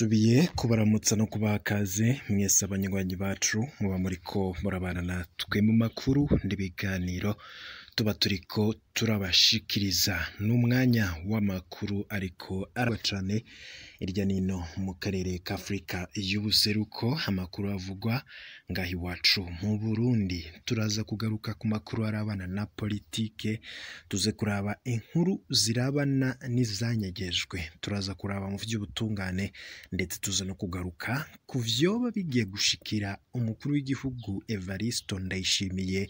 twasubiye kubaramutsa no kubaha kaze mwese abanywanyi bacu muba muri ko murabana natwe mu makuru n'ibiganiro tuba turiko turabashikiriza n'umwanya w'amakuru ariko araba cane irya nino mu karere kafurika y'ubuseruko amakuru avugwa ngaha iwacu mu Burundi turaza kugaruka ku makuru arabana na politike tuze kuraba inkuru zirabana n'izanyegejwe turaza kuraba mu vy'ubutungane ndetse tuza no kugaruka ku vyoba bigiye gushikira umukuru w'igihugu evariston Ndayishimiye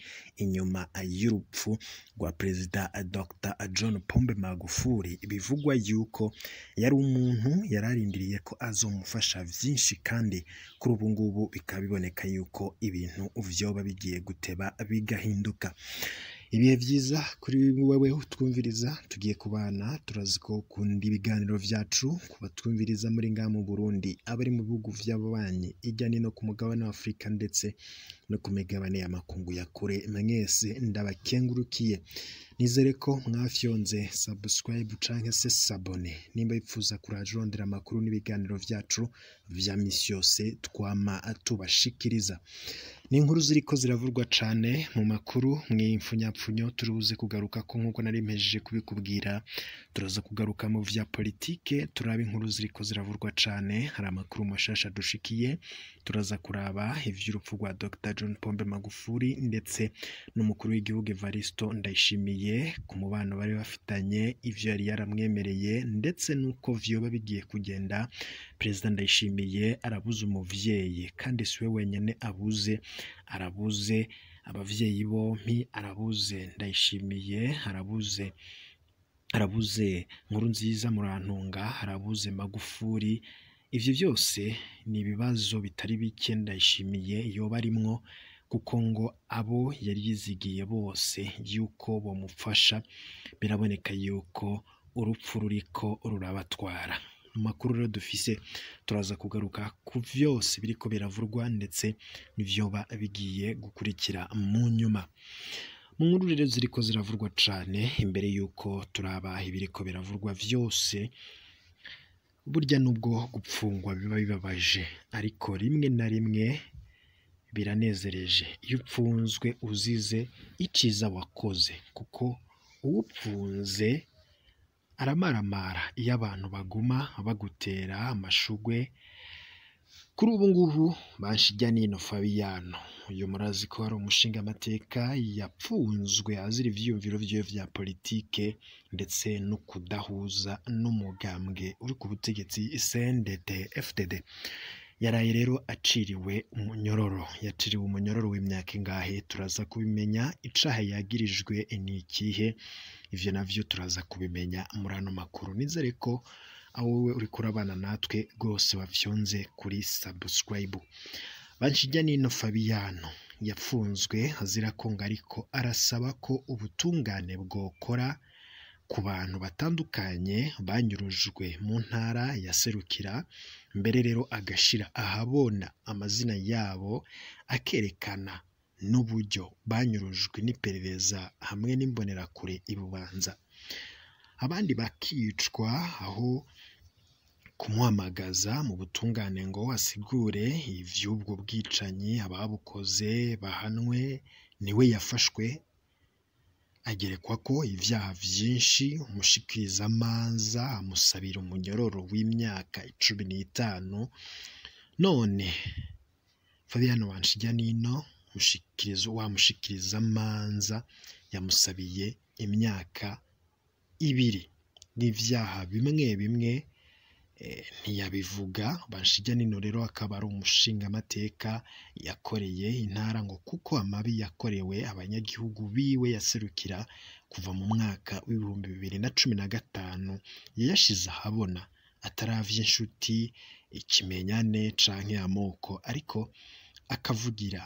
inyuma y'urupfu urupfu rwa perezida eh, Dr eh, John Pombe Magufuli bivugwa yuko yari umuntu yari arindiriye ko azamufasha byinshi kandi kuri ubu ngubu bikaba biboneka yuko ibintu byoba bigiye guteba bigahinduka ibihe byiza kuri wowe utwumviriza tugiye kubana turazi ko ukunda ibiganiro byacu ku batwumviriza muri ngaha mu burundi abari mu bihugu by'ababanyi ijya no ku mugabane wAfurika ndetse no ku migabane y'amakungu ya kure mwese ndabakengurukiye nizere ko mwafyonze sabusikarayibu cyangwa se sabone nimba yifuza kurajondera amakuru n'ibiganiro byacu bya misi yose twama tubashikiriza ni inkuru ziri ko ziravurwa cyane mu makuru mu ipfunyapfunyo turubuze kugaruka ko nk'uko nari mpejeje kubikubwira turaza kugaruka mu bya politike turaba inkuru ziri ko ziravurwa cyane hari amakuru mashasha dushikiye turaza kuraba iby'urupfu rwa Dr John Pombe Magufuli ndetse n'umukuru w'igihugu Evaristo Ndayishimiye ku mubano bari bafitanye ibyo yari yaramwemereye ndetse n'uko vyoba bigiye kugenda Perezida Ndayishimiye arabuze umubyeyi kandi si we wenyine abuze arabuze ababyeyi bompi arabuze ndayishimiye arabuze arabuze nkuru nziza murantunga arabuze magufuri ibyo byose ni ibibazo bitari bike ndayishimiye yoba arimwo kuko ngo abo yari yizigiye bose y'uko bamufasha biraboneka y'uko urupfu ruriko rurabatwara mu makuru rero dufise turaza kugaruka ku byose biri ko biravurwa ndetse n'ibyoba bigiye gukurikira mu nyuma mu nkuru rero ziriko ziravurwa cyane imbere y'uko turaba ibiriko biravurwa byose burya nubwo gupfungwa biba bibabaje ariko rimwe na rimwe biranezereje iyo upfunzwe uzize icyiza wakoze kuko uwupfunze aramaramara iyo abantu baguma bagutera amashugwe kuri ubu ngubu Banshijyanino Fabiyano uyu murazi ko hari umushingamateka yapfunzwe azira ibyiyumviro byiwe bya politike ndetse no kudahuza n'umugambwe uri ku butegetsi CNDD FDD yaraye rero aciriwe umunyororo yaciriwe umunyororo w'imyaka ingahe turaza kubimenya icaha yagirijwe ni ikihe ivyo navyo turaza kubimenya muri ano makuru nizere ko awowe uri kurabana natwe rwose wafyonze kuri subscribe banshijya nino fabiyano yafunzwe azira konga ariko arasaba ko ubutungane bwokora ku bantu batandukanye banyurujwe mu ntara ya Serukira mbere rero agashira ahabona amazina yabo akerekana n'uburyo banyurujwe n'iperereza hamwe n'imbonerakure ibubanza abandi bakicwa aho kumuhamagaza mu butungane ngo asigure iby'ubwo bwicanyi ababukoze bahanwe niwe yafashwe agerekwa ko ibyaha byinshi umushikirizamanza amusabira umunyororo w'imyaka cumi n'itanu none Fabiyani Banshiganino wa mushikirizamanza yamusabiye imyaka ibiri n'ibyaha bimwe bimwe ntiyabivuga Banshijya Nino rero akaba ari umushingamateka yakoreye intara ngo kuko amabi yakorewe abanyagihugu biwe yaserukira kuva mu mwaka w'ibihumbi bibiri na cumi na gatanu yayashize ahabona ataravya inshuti ikimenyane canke amoko ariko akavugira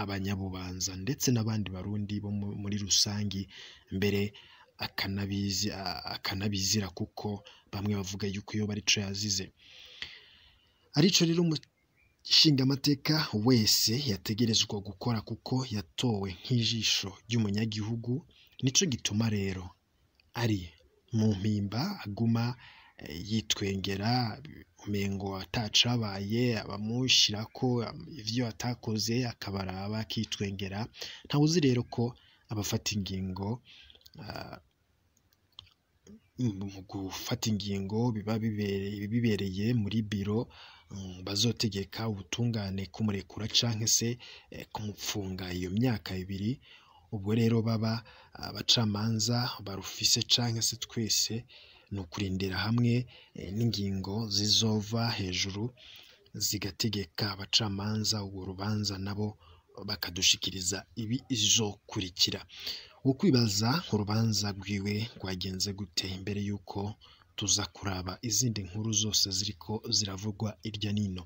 abanyabubanza ndetse n'abandi barundi bo muri rusange mbere akanabizira kuko bamwe bavuga yuko iyo arico yazize arico rero umushingamateka wese yategerezwa gukora kuko yatowe nk'ijisho ry'umunyagihugu nicyo gituma rero ari mu mpimba aguma eh, yitwengera umengo atacabaye abamushyira ko ibyo atakoze akabaraba akitwengera ntawe uzi rero ko abafata ingingo ah, mu mm, gufata ingingo biba bibereye muri biro mm, bazotegeka ubutungane kumurekura cyangwa se eh, kumufunga iyo myaka ibiri, ubwo rero baba ah, abacamanza barufise cyangwa se twese ni ukurindira hamwe eh, n'ingingo zizova hejuru zigategeka abacamanza urwo rubanza nabo bakadushikiriza ibi izokurikira. ukwibaza urubanza rwiwe rwagenze gute mbere y'uko tuza kuraba izindi nkuru zose ziriko ziravugwa hirya n'ino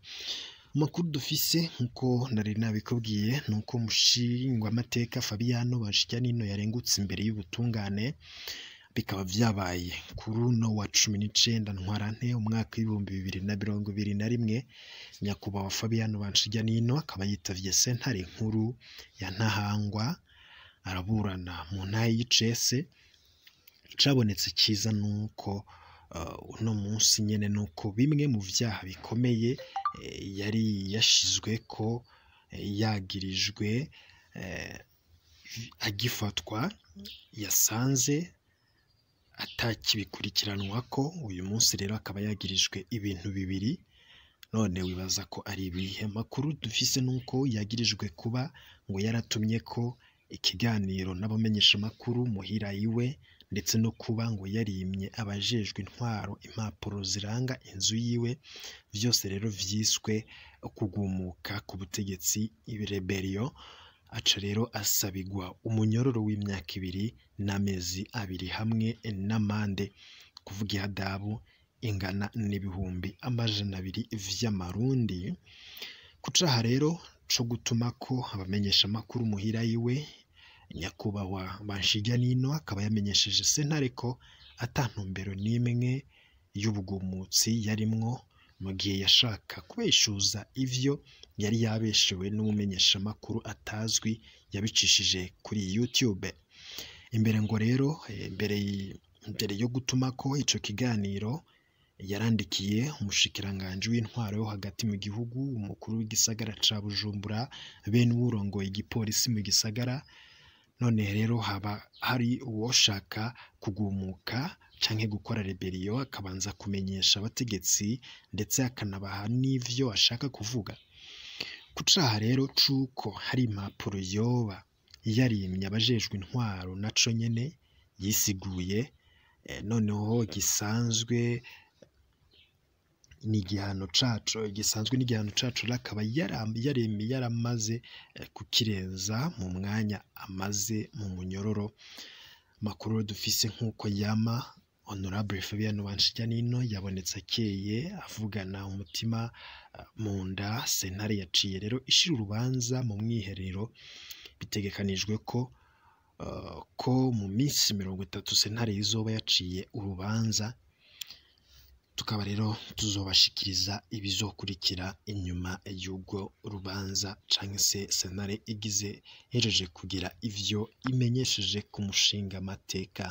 amakuru dufise nk'uko nari nabikubwiye ni uko umushingwamateka fabiano bashikanino yarengutse imbere y'ubutungane bikaba byabaye kuri uno wa cumi n'icyenda ntwarante umwaka w'ibihumbi bibiri na mirongo ibiri na rimwe nyakubahwa fabiano banshijyanino akaba yitabye sentare nkuru ya ntahangwa araburana mu ntayi y'icese icabonetse cyiza ni uko uh, uno munsi nyine ni uko bimwe mu byaha bikomeye eh, yari yashyizwe ko eh, yagirijwe eh, agifatwa yasanze atakibikurikiranwa ko uyu munsi rero akaba yagirijwe ibintu bibiri none wibaza ko ari ibihe makuru dufise ni uko yagirijwe kuba ngo yaratumye ko ikiganiro n'abamenyeshamakuru muhira iwe ndetse no kuba ngo yarimye abajejwe intwaro impapuro ziranga inzu yiwe byose rero byiswe kugumuka ku butegetsi rebellion aca rero asabigwa umunyororo w'imyaka ibiri n'amezi abiri hamwe n'amande kuvuga ihadabu ingana n'ibihumbi amajana abiri vy'amarundi kucaha rero co gutuma ko abamenyeshamakuru muhira yiwe nyakubahwa Banshijya Nino akaba yamenyesheje sentare ko ata ntumbero n'imwe y'ubugumutsi yarimwo mu gihe yashaka kubeshuza ivyo yari yabeshewe n'umumenyeshamakuru atazwi yabicishije kuri YouTube imbere ngo rero eh, mbere mbere yo gutuma ko ico kiganiro yarandikiye umushikiranganji w'intwaro yo hagati mu gihugu umukuru w'igisagara ca Bujumbura bene uwurongoye igipolisi mu gisagara none rero haba hari uwoshaka kugumuka canke gukora reberiyo akabanza kumenyesha abategetsi ndetse akanabaha n'ivyo ashaka kuvuga ku caha rero c'uko hari impapuro yoba yarimye abajejwe intwaro naco nyene yisiguye eh, noneho gisanzwe ni igihano cyacu gisanzwe n'igihano cyacu akaba yaramaze eh, kukirenza mu mwanya amaze mu munyororo makuru dufise nk'uko yama honorable Fabian Banshijyanino yabonetse akeye avugana umutima eh, mu nda Senari yaciye rero ishira urubanza mu mwiherero bitegekanijwe ko eh, ko mu minsi mirongo itatu senari izoba yaciye urubanza tukaba rero tuzobashikiriza ibizokurikira inyuma y'ubwo rubanza cyangwa se senare igize hejeje kugira ibyo imenyesheje ku mushinga amateka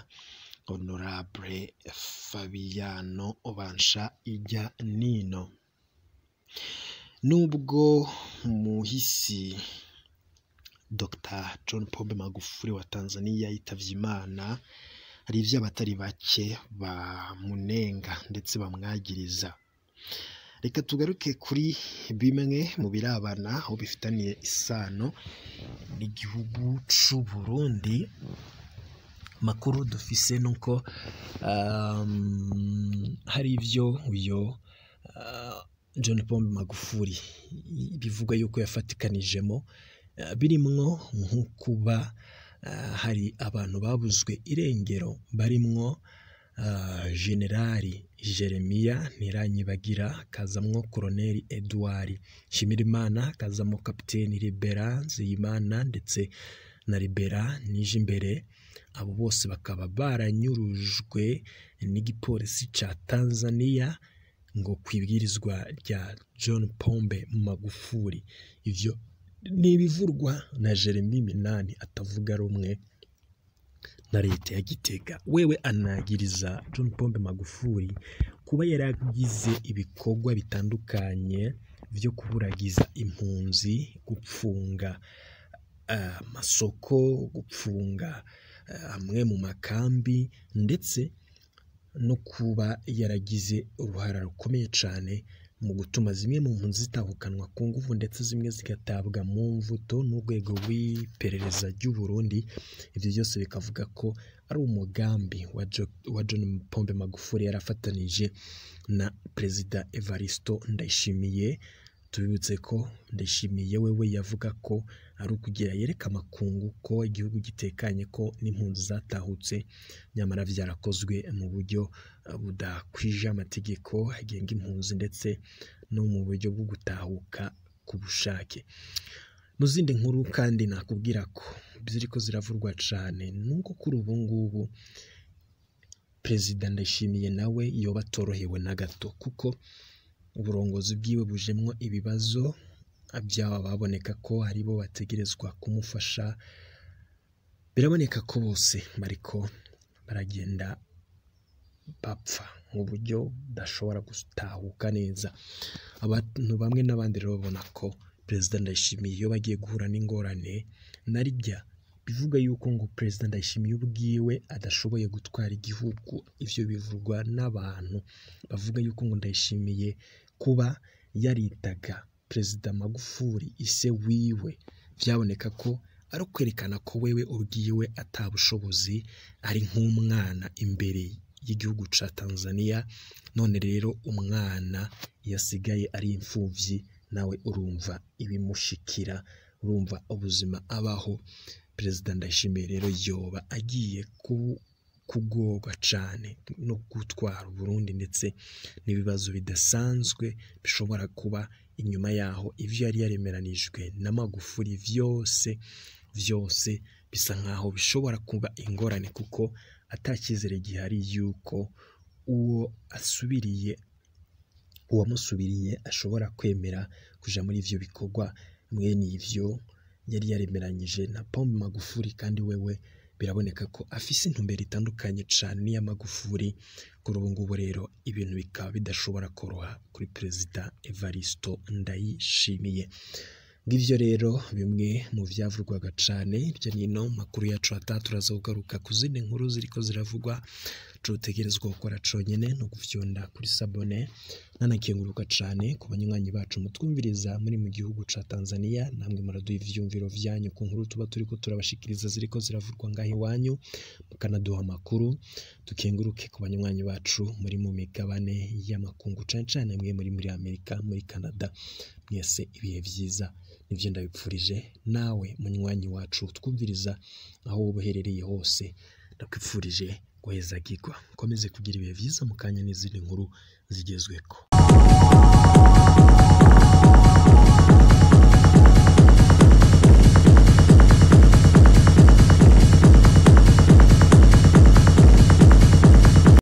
honorable Fabiano obansha ijya nino nubwo muhisi Dr John Pombe Magufuli wa Tanzania yitabye Imana hari iby'abatari bake bamunenga ndetse bamwagiriza reka tugaruke kuri bimwe mu birabana aho bifitaniye isano n'igihugu cy'u Burundi makuru dufise ni uko um, hari ibyo uyu uh, John Pombe Magufuli bivugwa yuko yafatikanijemo uh, birimo nko kuba Eh, hari abantu babuzwe irengero barimwo eh, generali jeremiya ntiranyibagira hakazamwo koroneli eduwari nshimirimana hakazamo kapiteni libera nzeyimana ndetse na libera nij'imbere abo bose bakaba baranyurujwe n'igipolisi cya tanzaniya ngo ku rya john pombe magufuli ibyo ni ibivurwa na jeremy minani atavuga rumwe na leta ya gitega wewe anagiriza john pombe magufuli kuba yaragize ibikorwa bitandukanye byo kuburagiza impunzi gupfunga ah, amasoko gupfunga ah, amwe mu makambi ndetse no kuba yaragize uruhara rukomeye cyane mu gutuma zimwe mu mpunzi zitahukanwa ku ngufu ndetse zimwe zigatabwa mu mvuto n'urwego rw'iperereza ry'u Burundi ibyo byose bikavuga ko ari umugambi wa John Pombe Magufuli yari na Perezida Evaristo Ndayishimiye tubibutse ko ndayishimiye wewe yavuga ko ari ukugira yereka amakungu ko igihugu gitekanye ko n'impunzi zatahutse nyamara byarakozwe mu buryo uh, budakwije amategeko agenga impunzi ndetse no mu buryo bwo gutahuka ku bushake mu zindi nkuru kandi nakubwira ko ziri ziravurwa cyane nuko kuri ubu ngubu perezida ndashimiye nawe yoba atorohewe na gato kuko uburongozi bwiwe bujemwo ibibazo byaba baboneka ko aribo bategerezwa kumufasha biraboneka ko bose bariko baragenda bapfa mu buryo budashobora gutahuka neza abantu bamwe n'abandi rero babona ko perezida ndayishimiye iyo bagiye guhura n'ingorane narijya bivuga yuko ngo perezida ndayishimiye ubwiwe adashoboye gutwara igihugu ibyo bivugwa n'abantu bavuga yuko ngo ndayishimiye kuba yaritaga perezida Magufuli ise wiwe byaboneka ko ari ukwerekana ko wewe ubwiwe atabushobozi ari nk'umwana imbere y'igihugu cya Tanzania none rero umwana yasigaye ari imfubyi nawe urumva ibimushikira urumva ubuzima abaho perezida Ndayishimiye rero yoba agiye ku kugorwa cyane no gutwara Uburundi ndetse n'ibibazo bidasanzwe bishobora kuba inyuma yaho ibyo yari yaremeranijwe na Magufuli vyose vyose bisa nkaho bishobora kuba ingorane kuko atakizere gihari yuko uwo asubiriye uwamusubiriye ashobora kwemera kuja muri ivyo bikorwa mwene ivyo yari yaremeranyije na pombe Magufuli kandi wewe biraboneka ko afise intumbero itandukanye cyane n'iy'amagufuri kuri ubu ngubu rero ibintu bikaba bidashobora koroha kuri perezida Evaristo Ndayishimiye ngivyo rero bimwe mu byavugwaga cyane hirya n'ino makuru yacu atatu turazogaruka ku zindi nkuru ziriko ziravugwa ico utegerezwa gukora conyene ni ukufyonda kuri sabone nanakenguruka cane ku banywanyi bacu mutwumviriza muri mu gihugu ca Tanzania namwe muraduha ibyumviro vyanyu ku nkuru tuba turiko turabashikiriza ziriko ziravurwa ngaho iwanyu mukanaduha amakuru dukenguruke ku banywanyi bacu muri mu migabane y'amakungu cane cane mwe muri muri Amerika muri Canada mwese ibihe byiza nivyo ndabipfurije nawe munywanyi wacu twumviriza aho uba uherereye hose ndakwipfurije guhezagirwa mukomeze kugira ibihe byiza mukanya n'izindi nkuru zigezweho